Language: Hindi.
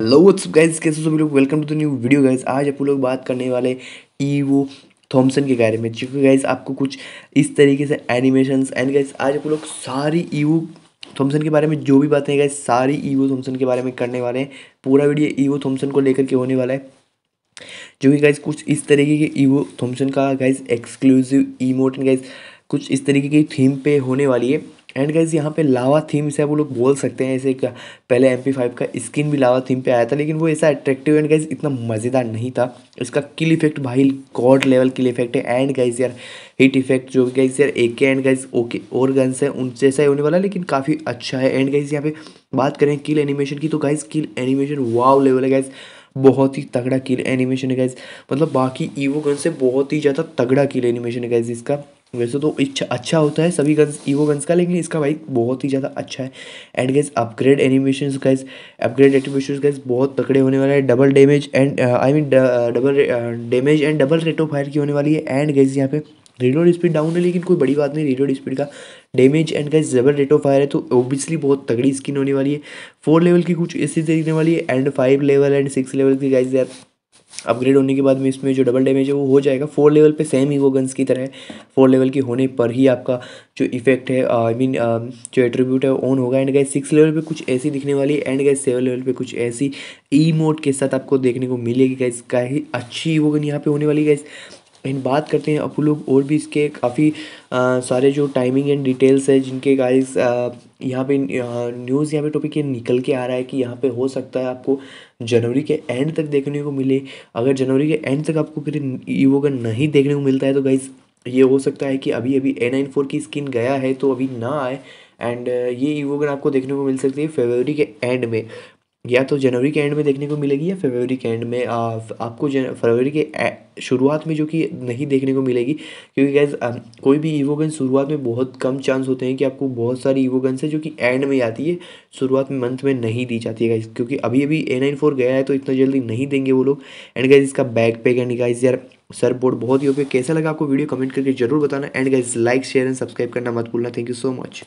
हेलो गाइस कैसे सभी लोग welcome to the new video guys आज आप लोग बात करने वाले ईवो थॉमसन के बारे में क्योंकि गाइस आपको कुछ इस तरीके से एनिमेशंस एंड गाइस आज आप लोग सारी ईवो थॉमसन के बारे में जो भी बातें गाइस सारी ईवो थॉमसन के बारे में करने वाले हैं पूरा वीडियो ईवो थॉमसन को लेकर के होने वाला है जो कि गाइस कुछ इस तरीके के ईवो थॉमसन का guys exclusive emote and guys कुछ इस तरीके की थीम पे होने वाली है एंड गाइज यहाँ पे लावा थीम से वो लोग बोल सकते हैं ऐसे क्या पहले एम पी फाइव का स्किन भी लावा थीम पे आया था लेकिन वो ऐसा अट्रैक्टिव एंड गाइज इतना मज़ेदार नहीं था इसका किल इफेक्ट भाई गॉड लेवल किल इफेक्ट है एंड गाइज यार हिट इफेक्ट जो गाइज यार A K and guys okay और गन्स है उन जैसा ही होने वाला लेकिन काफ़ी अच्छा है एंड गाइज यहाँ पे बात करें किल एनिमेशन की तो guys kill animation wow level है गाइज़ बहुत ही तगड़ा किल एनिमेशन है गाइज मतलब बाकी ईवो गन से बहुत ही ज़्यादा तगड़ा किल एनिमेशन है गाइज इसका वैसे तो इच्छा अच्छा होता है सभी गन्स ईवो गन्स का लेकिन इसका भाई बहुत ही ज़्यादा अच्छा है and guys upgrade animation guys upgrade animation guys बहुत तकड़े होने वाला है double damage and I mean double damage and double rate of fire की होने वाली है एंड गैस यहाँ पे रीलोड स्पीड डाउन है लेकिन कोई बड़ी बात नहीं रीलोड स्पीड का damage and guys double rate of fire है तो ओबियसली बहुत तगड़ी स्किन होने वाली है फोर लेवल की कुछ ऐसी देखने वाली है and five level and six level की गैस यार अपग्रेड होने के बाद में इसमें जो डबल डैमेज है वो हो जाएगा फोर लेवल पे सेम ही वो गन्स की तरह फोर लेवल के होने पर ही आपका जो इफेक्ट है आई uh, मीन uh, जो एट्रीब्यूट है ऑन होगा एंड गए सिक्स लेवल पे कुछ ऐसी दिखने वाली है एंड गए सेवन लेवल पे कुछ ऐसी ई मोड के साथ आपको देखने को मिलेगी गाइस का ही अच्छी वो गन यहाँ पर होने वाली गाइस इन बात करते हैं अब लोग और भी इसके काफ़ी सारे जो टाइमिंग एंड डिटेल्स है जिनके गाइस यहाँ पे न्यूज़ यहाँ पे टॉपिक ये निकल के आ रहा है कि यहाँ पे हो सकता है आपको जनवरी के एंड तक देखने को मिले अगर जनवरी के एंड तक आपको फिर ईवो का नहीं देखने को मिलता है तो गाइज़ ये हो सकता है कि अभी अभी ए नाइन फोर की स्किन गया है तो अभी ना आए एंड ये ईवोगन आपको देखने को मिल सकती है फरवरी के एंड में या तो जनवरी के एंड में देखने को मिलेगी या फरवरी के एंड में आ, आपको जन फरवरी के शुरुआत में जो कि नहीं देखने को मिलेगी क्योंकि गैस कोई भी ईवो गन शुरुआत में बहुत कम चांस होते हैं कि आपको बहुत सारी ईवो गन्स है जो कि एंड में आती है शुरुआत में मंथ में नहीं दी जाती है गैस क्योंकि अभी अभी ए नाइन फोर गया है तो इतना जल्दी नहीं देंगे वो लोग एंड गैस इसका बैक पैक एंड गाइज यार सर बोर्ड बहुत ही ओके कैसा लगा आपको वीडियो कमेंट करके जरूर बताना and guys like share and subscribe करना मत भूलना थैंक यू सो मच